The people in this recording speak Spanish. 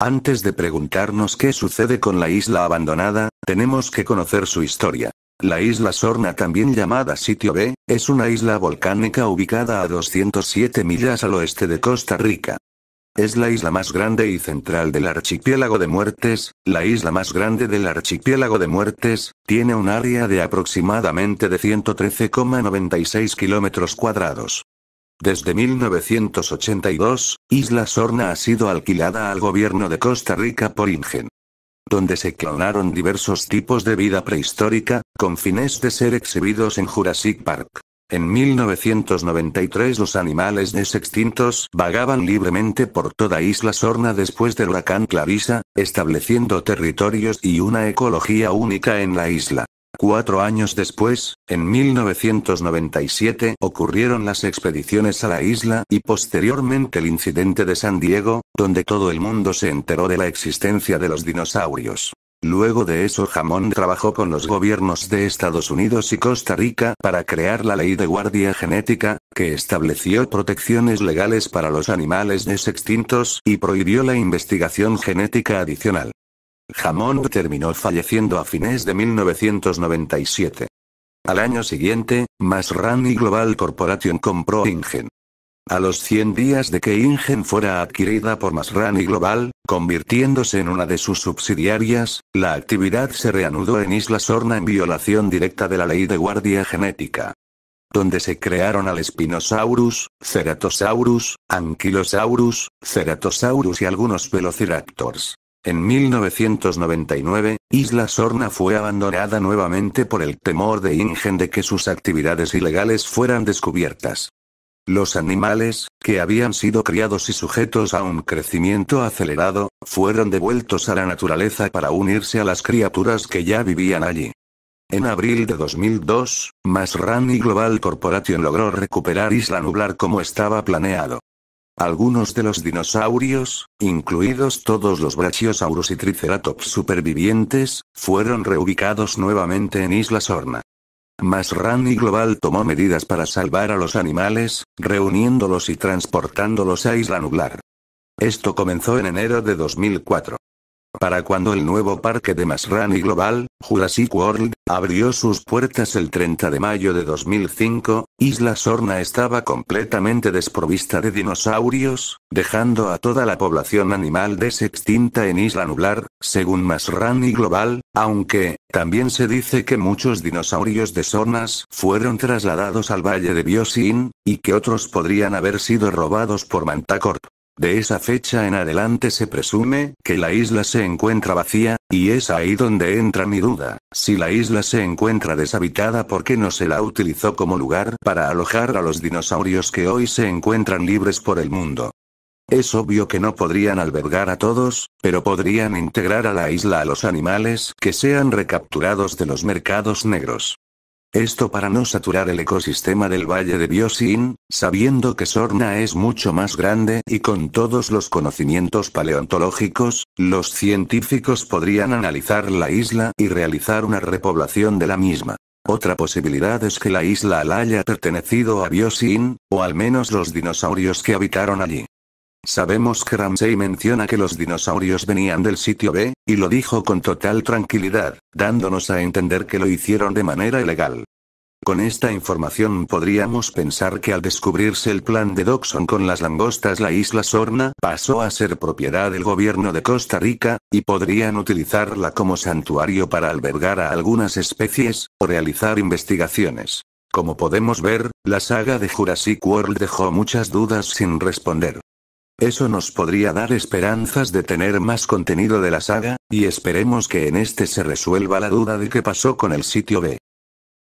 Antes de preguntarnos qué sucede con la isla abandonada, tenemos que conocer su historia. La isla Sorna, también llamada Sitio B, es una isla volcánica ubicada a 207 millas al oeste de Costa Rica. Es la isla más grande y central del archipiélago de Muertes, la isla más grande del archipiélago de Muertes, tiene un área de aproximadamente de 113,96 kilómetros cuadrados. Desde 1982, Isla Sorna ha sido alquilada al gobierno de Costa Rica por Ingen. Donde se clonaron diversos tipos de vida prehistórica, con fines de ser exhibidos en Jurassic Park. En 1993 los animales desextintos vagaban libremente por toda Isla Sorna después del huracán Clarisa, estableciendo territorios y una ecología única en la isla. Cuatro años después, en 1997, ocurrieron las expediciones a la isla y posteriormente el incidente de San Diego, donde todo el mundo se enteró de la existencia de los dinosaurios. Luego de eso Jamón trabajó con los gobiernos de Estados Unidos y Costa Rica para crear la ley de guardia genética, que estableció protecciones legales para los animales desextintos y prohibió la investigación genética adicional. Jamón terminó falleciendo a fines de 1997. Al año siguiente, Masrani Global Corporation compró Ingen. A los 100 días de que Ingen fuera adquirida por Masrani Global, convirtiéndose en una de sus subsidiarias, la actividad se reanudó en Isla Sorna en violación directa de la ley de guardia genética. Donde se crearon al Spinosaurus, Ceratosaurus, Ankylosaurus, Ceratosaurus y algunos Velociraptors. En 1999, Isla Sorna fue abandonada nuevamente por el temor de Ingen de que sus actividades ilegales fueran descubiertas. Los animales, que habían sido criados y sujetos a un crecimiento acelerado, fueron devueltos a la naturaleza para unirse a las criaturas que ya vivían allí. En abril de 2002, Masrani Global Corporation logró recuperar Isla Nublar como estaba planeado. Algunos de los dinosaurios, incluidos todos los brachiosaurus y triceratops supervivientes, fueron reubicados nuevamente en Isla Sorna. Masrani Global tomó medidas para salvar a los animales, reuniéndolos y transportándolos a Isla Nublar. Esto comenzó en enero de 2004. Para cuando el nuevo parque de Masrani Global, Jurassic World, abrió sus puertas el 30 de mayo de 2005, Isla Sorna estaba completamente desprovista de dinosaurios, dejando a toda la población animal desextinta en Isla Nublar, según Masrani Global, aunque, también se dice que muchos dinosaurios de Sornas fueron trasladados al valle de Biosin, y que otros podrían haber sido robados por Mantacorp. De esa fecha en adelante se presume que la isla se encuentra vacía, y es ahí donde entra mi duda. Si la isla se encuentra deshabitada, ¿por qué no se la utilizó como lugar para alojar a los dinosaurios que hoy se encuentran libres por el mundo? Es obvio que no podrían albergar a todos, pero podrían integrar a la isla a los animales que sean recapturados de los mercados negros. Esto para no saturar el ecosistema del Valle de Biosin, sabiendo que Sorna es mucho más grande y con todos los conocimientos paleontológicos, los científicos podrían analizar la isla y realizar una repoblación de la misma. Otra posibilidad es que la isla haya pertenecido a Biosin, o al menos los dinosaurios que habitaron allí. Sabemos que Ramsey menciona que los dinosaurios venían del sitio B, y lo dijo con total tranquilidad, dándonos a entender que lo hicieron de manera ilegal. Con esta información podríamos pensar que al descubrirse el plan de Doxon con las langostas la isla Sorna pasó a ser propiedad del gobierno de Costa Rica, y podrían utilizarla como santuario para albergar a algunas especies, o realizar investigaciones. Como podemos ver, la saga de Jurassic World dejó muchas dudas sin responder. Eso nos podría dar esperanzas de tener más contenido de la saga, y esperemos que en este se resuelva la duda de qué pasó con el sitio B.